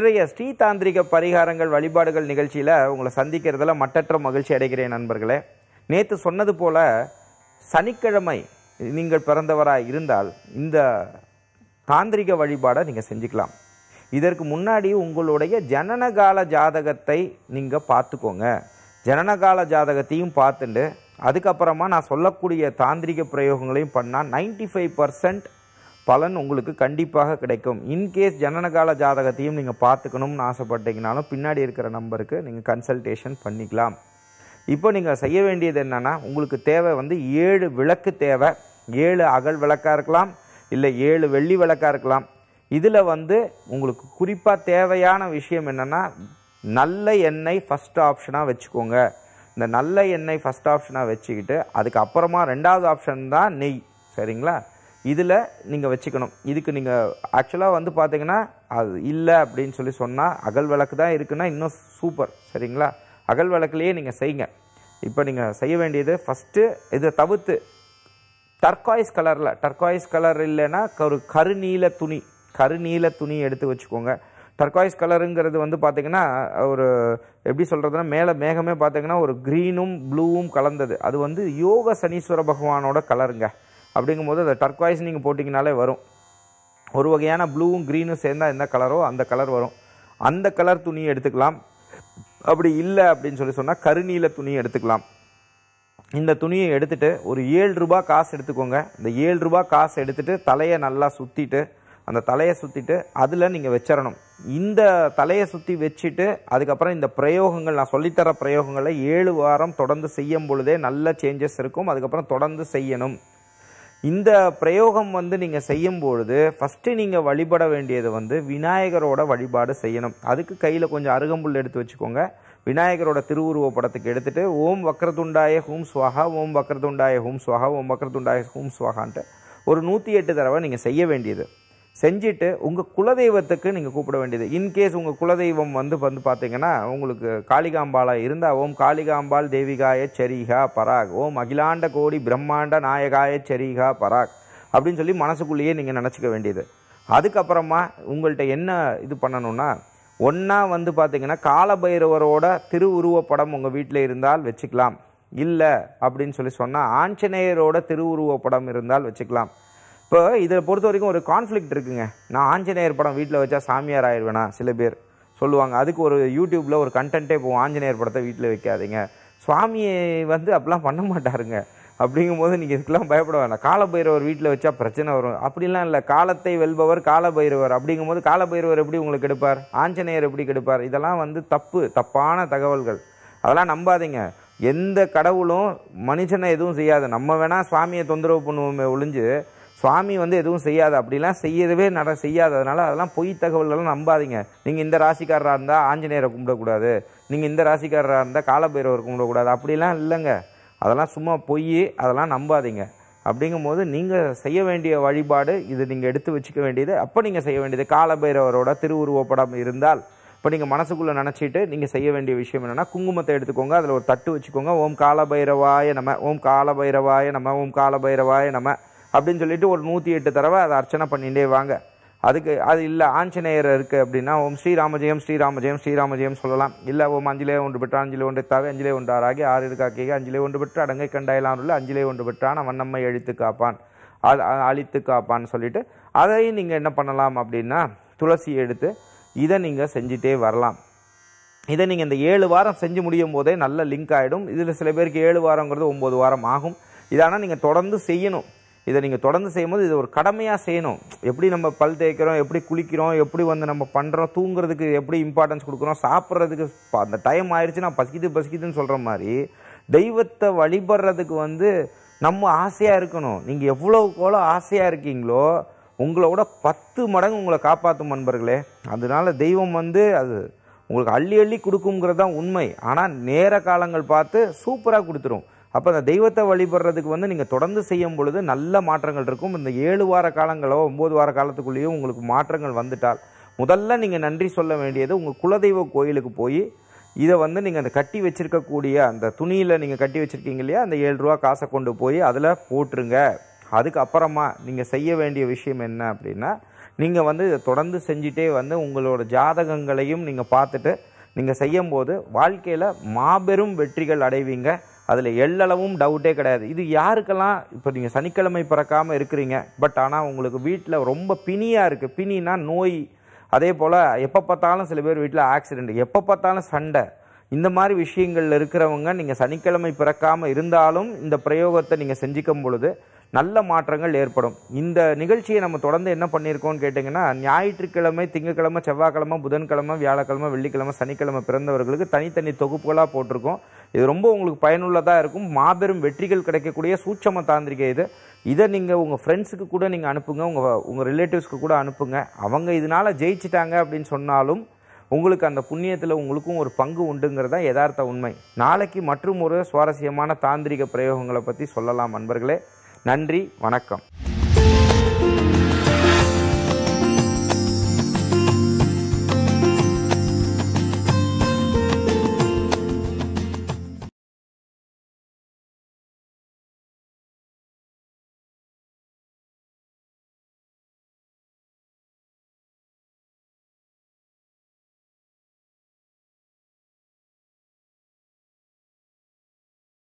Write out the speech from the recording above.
இன்றைய ஸ்ரீ தாந்திரிக பரிகாரங்கள் வழிபாடுகள் நிகழ்ச்சியில் உங்களை சந்திக்கிறதுல மட்டற்ற மகிழ்ச்சி அடைகிறேன் நண்பர்களே நேற்று சொன்னது போல் சனிக்கிழமை நீங்கள் பிறந்தவராக இருந்தால் இந்த தாந்திரிக வழிபாடை நீங்கள் செஞ்சுக்கலாம் இதற்கு முன்னாடி உங்களுடைய ஜனனகால ஜாதகத்தை நீங்கள் பார்த்துக்கோங்க ஜனனகால ஜாதகத்தையும் பார்த்துட்டு அதுக்கப்புறமா நான் சொல்லக்கூடிய தாந்திரிக பிரயோகங்களையும் பண்ணால் நைன்டி ஃபைவ் பர்சன்ட் பலன் உங்களுக்கு கண்டிப்பாக கிடைக்கும் இன்கேஸ் ஜனனகால ஜாதகத்தையும் நீங்கள் பார்த்துக்கணும்னு ஆசைப்பட்டீங்கனாலும் பின்னாடி இருக்கிற நம்பருக்கு நீங்கள் கன்சல்டேஷன் பண்ணிக்கலாம் இப்போ நீங்கள் செய்ய வேண்டியது என்னென்னா உங்களுக்கு தேவை வந்து ஏழு விளக்கு தேவை ஏழு அகல் விளக்காக இருக்கலாம் இல்லை ஏழு வெள்ளி விளக்காக இருக்கலாம் இதில் வந்து உங்களுக்கு குறிப்பாக தேவையான விஷயம் என்னென்னா நல்ல எண்ணெய் ஃபஸ்ட் ஆப்ஷனாக வச்சுக்கோங்க இந்த நல்ல எண்ணெய் ஃபஸ்ட் ஆப்ஷனாக வச்சுக்கிட்டு அதுக்கப்புறமா ரெண்டாவது ஆப்ஷன் தான் நெய் சரிங்களா இதில் நீங்கள் வச்சுக்கணும் இதுக்கு நீங்கள் ஆக்சுவலாக வந்து பார்த்தீங்கன்னா அது இல்லை அப்படின்னு சொல்லி சொன்னால் அகல் விளக்கு தான் இருக்குன்னா இன்னும் சூப்பர் சரிங்களா அகல் விளக்குலேயே நீங்கள் செய்யுங்க இப்போ நீங்கள் செய்ய வேண்டியது ஃபஸ்ட்டு இதை தவிர்த்து டர்காய்ஸ் கலரில் டர்காய்ஸ் கலர் இல்லைன்னா ஒரு கருநீல துணி கருநீல துணி எடுத்து வச்சுக்கோங்க டர்காய்ஸ் கலருங்கிறது வந்து பார்த்திங்கன்னா ஒரு எப்படி சொல்கிறதுனா மேலே மேகமே பார்த்திங்கன்னா ஒரு க்ரீனும் ப்ளூவும் கலந்தது அது வந்து யோக சனீஸ்வர பகவானோட கலருங்க அப்படிங்கும்போது அந்த டர்க்வாய்ஸ் நீங்கள் போட்டிங்கனாலே வரும் ஒரு வகையான ப்ளூவும் க்ரீனும் சேர்ந்தால் எந்த கலரோ அந்த கலர் வரும் அந்த கலர் துணியை எடுத்துக்கலாம் அப்படி இல்லை அப்படின்னு சொல்லி சொன்னால் கருநீல துணி எடுத்துக்கலாம் இந்த துணியை எடுத்துகிட்டு ஒரு ஏழு ரூபா காசு எடுத்துக்கோங்க இந்த ஏழு ரூபா காசு எடுத்துகிட்டு தலையை நல்லா சுற்றிட்டு அந்த தலையை சுற்றிட்டு அதில் நீங்கள் வச்சிடணும் இந்த தலையை சுற்றி வச்சுட்டு அதுக்கப்புறம் இந்த பிரயோகங்கள் நான் சொல்லித்தர பிரயோகங்களை ஏழு வாரம் தொடர்ந்து செய்யும் பொழுதே நல்ல சேஞ்சஸ் இருக்கும் அதுக்கப்புறம் தொடர்ந்து செய்யணும் இந்த பிரயோகம் வந்து நீங்கள் செய்யும் பொழுது ஃபஸ்ட்டு நீங்கள் வழிபட வேண்டியது வந்து விநாயகரோட வழிபாடு செய்யணும் அதுக்கு கையில் கொஞ்சம் அருகம்புல் எடுத்து வச்சுக்கோங்க விநாயகரோட திருவுருவ படத்துக்கு எடுத்துகிட்டு ஓம் வக்ரதுண்டாய ஹூம் ஸ்வாகா ஓம் வக்ரதுண்டாய ஹூம் ஸ்வாகா ஓம் வக்ரதுண்டாய ஹூம் ஸ்வாகான்ட்டு ஒரு நூற்றி எட்டு தடவை நீங்கள் செய்ய வேண்டியது செஞ்சுட்டு உங்கள் குலதெய்வத்துக்கு நீங்கள் கூப்பிட வேண்டியது இன்கேஸ் உங்கள் குலதெய்வம் வந்து வந்து பார்த்தீங்கன்னா உங்களுக்கு காளிகாம்பாலாக இருந்தால் ஓம் காளிகாம்பாள் தேவிகாய சரிகா பராக் ஓம் அகிலாண்ட கோடி பிரம்மாண்ட நாயகாய சரிகா பராக் அப்படின்னு சொல்லி மனசுக்குள்ளேயே நீங்கள் நினச்சிக்க வேண்டியது அதுக்கப்புறமா உங்கள்கிட்ட என்ன இது பண்ணணும்னா ஒன்றா வந்து பார்த்திங்கன்னா காலபைரவரோட திருவுருவப்படம் உங்கள் வீட்டில் இருந்தால் வச்சுக்கலாம் இல்லை அப்படின்னு சொல்லி சொன்னால் ஆஞ்சநேயரோட திருவுருவப்படம் இருந்தால் வச்சுக்கலாம் இப்போ இதை பொறுத்த வரைக்கும் ஒரு கான்ஃப்ளிக்ட் இருக்குங்க நான் ஆஞ்சநேயர் படம் வீட்டில் வச்சா சாமியார் ஆயிடுவேனா சில பேர் சொல்லுவாங்க அதுக்கு ஒரு யூடியூப்பில் ஒரு கண்டென்ட்டே போகும் ஆஞ்சநேயர் படத்தை வீட்டில் வைக்காதீங்க சுவாமியை வந்து அப்படிலாம் பண்ண மாட்டாருங்க அப்படிங்கும்போது நீங்கள் இதுக்கெல்லாம் பயப்பட வேண்டாம் காலபைரவர் வீட்டில் வச்சா பிரச்சனை வரும் அப்படிலாம் இல்லை காலத்தை வெல்பவர் காலபைரவர் அப்படிங்கும்போது காலபைரவர் எப்படி உங்களுக்கு எடுப்பார் ஆஞ்சநேயர் எப்படி கெடுப்பார் இதெல்லாம் வந்து தப்பு தப்பான தகவல்கள் அதெல்லாம் நம்பாதீங்க எந்த கடவுளும் மனுஷனை எதுவும் செய்யாது நம்ம வேணால் சுவாமியை தொந்தரவு பண்ணுவோமே ஒழிஞ்சு சுவாமி வந்து எதுவும் செய்யாது அப்படிலாம் செய்யவே நட செய்யாததுனால அதெல்லாம் பொய் தகவல்கள்லாம் நம்பாதீங்க நீங்கள் இந்த ராசிக்காரராக இருந்தால் ஆஞ்சநேயரை கும்பிடக்கூடாது நீங்கள் இந்த ராசிக்காரராக இருந்தால் காலபைரவர் கும்பிடக்கூடாது அப்படிலாம் இல்லைங்க அதெல்லாம் சும்மா பொய் அதெல்லாம் நம்பாதீங்க அப்படிங்கும் போது நீங்கள் செய்ய வேண்டிய வழிபாடு இது நீங்கள் எடுத்து வச்சுக்க வேண்டியது அப்போ நீங்கள் செய்ய வேண்டியது காலபைரவரோட திருவுருவப்படம் இருந்தால் இப்போ நீங்கள் மனசுக்குள்ளே நினச்சிட்டு நீங்கள் செய்ய வேண்டிய விஷயம் என்னென்னா குங்குமத்தை எடுத்துக்கோங்க அதில் ஒரு தட்டு வச்சுக்கோங்க ஓம் காலபைரவாய நம்ம ஓம் காலபைரவாய நம்ம ஓம் காலபைரவாய நம்ம அப்படின்னு சொல்லிட்டு ஒரு நூற்றி எட்டு தடவை அதை அர்ச்சனை பண்ணிகிட்டே வாங்க அதுக்கு அது இல்லை ஆஞ்சநேயர் இருக்குது அப்படின்னா ஓம் ஸ்ரீராமஜெயம் ஸ்ரீராமஜெயம் ஸ்ரீராமஜெயம் சொல்லலாம் இல்லை ஓம் அஞ்சிலே ஒன்று பெற்றான் அஞ்சிலே ஒன்று தாவே அஞ்சிலே ஒன்று ஆறாகி ஆறு இருக்காக்கே அஞ்சிலே ஒன்று பெற்று அடங்கை கண்டாயிலான்னு உள்ள அஞ்சிலே ஒன்று பெற்றான் அவன் நம்மை எழுத்து காப்பான் அழித்து காப்பான்னு சொல்லிட்டு அதையும் நீங்கள் என்ன பண்ணலாம் அப்படின்னா துளசி எடுத்து இதை நீங்கள் செஞ்சுட்டே வரலாம் இதை நீங்கள் இந்த ஏழு வாரம் செஞ்சு முடியும் போதே நல்ல லிங்க் ஆகிடும் இதில் சில பேருக்கு ஏழு வாரங்கிறது ஒம்பது வாரம் ஆகும் இதானால் நீங்கள் தொடர்ந்து செய்யணும் இதை நீங்கள் தொடர்ந்து செய்யும்போது இது ஒரு கடமையாக செய்யணும் எப்படி நம்ம பல் தேய்க்கிறோம் எப்படி குளிக்கிறோம் எப்படி வந்து நம்ம பண்ணுறோம் தூங்குறதுக்கு எப்படி இம்பார்ட்டன்ஸ் கொடுக்குறோம் சாப்பிட்றதுக்கு அந்த டைம் ஆயிடுச்சு நான் பசிக்குது பசிக்குதுன்னு சொல்கிற மாதிரி தெய்வத்தை வழிபடுறதுக்கு வந்து நம்ம ஆசையாக இருக்கணும் நீங்கள் எவ்வளோ எவ்வளோ ஆசையாக இருக்கீங்களோ உங்களோட பத்து மடங்கு உங்களை காப்பாற்றும் நண்பர்களே அதனால தெய்வம் வந்து அது உங்களுக்கு அள்ளி அள்ளி கொடுக்குங்கிறது தான் உண்மை ஆனால் நேர காலங்கள் பார்த்து சூப்பராக கொடுத்துரும் அப்போ அந்த தெய்வத்தை வழிபடுறதுக்கு வந்து நீங்கள் தொடர்ந்து செய்யும் பொழுது நல்ல மாற்றங்கள் இருக்கும் இந்த ஏழு வார காலங்களோ ஒம்பது வார காலத்துக்குள்ளேயோ உங்களுக்கு மாற்றங்கள் வந்துட்டால் முதல்ல நீங்கள் நன்றி சொல்ல வேண்டியது உங்கள் குலதெய்வ கோயிலுக்கு போய் இதை வந்து நீங்கள் அந்த கட்டி வச்சுருக்கக்கூடிய அந்த துணியில் நீங்கள் கட்டி வச்சுருக்கீங்க இல்லையா அந்த ஏழு ரூபா காசை கொண்டு போய் அதில் போட்டுருங்க அதுக்கப்புறமா நீங்கள் செய்ய வேண்டிய விஷயம் என்ன அப்படின்னா நீங்கள் வந்து இதை தொடர்ந்து செஞ்சுட்டே வந்து உங்களோட ஜாதகங்களையும் நீங்கள் பார்த்துட்டு நீங்கள் செய்யும்போது வாழ்க்கையில் மாபெரும் வெற்றிகள் அடைவீங்க அதில் எள்ளளவும் டவுட்டே கிடையாது இது யாருக்கெல்லாம் இப்போ நீங்கள் சனிக்கிழமை பிறக்காமல் இருக்கிறீங்க பட் ஆனால் உங்களுக்கு வீட்டில் ரொம்ப பினியாக இருக்குது பிணினா நோய் அதே போல் எப்போ பார்த்தாலும் சில பேர் வீட்டில் ஆக்சிடெண்ட் எப்போ பார்த்தாலும் சண்டை இந்த மாதிரி விஷயங்கள் இருக்கிறவங்க நீங்கள் சனிக்கிழமை பிறக்காமல் இருந்தாலும் இந்த பிரயோகத்தை நீங்கள் செஞ்சுக்கும் பொழுது நல்ல மாற்றங்கள் ஏற்படும் இந்த நிகழ்ச்சியை நம்ம தொடர்ந்து என்ன பண்ணியிருக்கோம்னு கேட்டிங்கன்னா ஞாயிற்றுக்கிழமை திங்கக்கிழமை செவ்வாய்க்கிழமை புதன்கிழமை வியாழக்கிழமை வெள்ளிக்கிழமை சனிக்கிழமை பிறந்தவர்களுக்கு தனித்தனி தொகுப்புகளாக போட்டிருக்கோம் இது ரொம்ப உங்களுக்கு பயனுள்ளதாக இருக்கும் மாபெரும் வெற்றிகள் கிடைக்கக்கூடிய சூட்சம தாந்திரிகை இது இதை நீங்கள் உங்கள் ஃப்ரெண்ட்ஸுக்கு கூட நீங்கள் அனுப்புங்க உங்கள் உங்கள் ரிலேட்டிவ்ஸ்க்கு கூட அனுப்புங்க அவங்க இதனால் ஜெயிச்சிட்டாங்க அப்படின்னு சொன்னாலும் உங்களுக்கு அந்த புண்ணியத்தில் உங்களுக்கும் ஒரு பங்கு உண்டுங்கிறதா யதார்த்த உண்மை நாளைக்கு மற்றும் ஒரு சுவாரஸ்யமான தாந்திரிக பிரயோகங்களை பற்றி சொல்லலாம் நண்பர்களே நன்றி வணக்கம்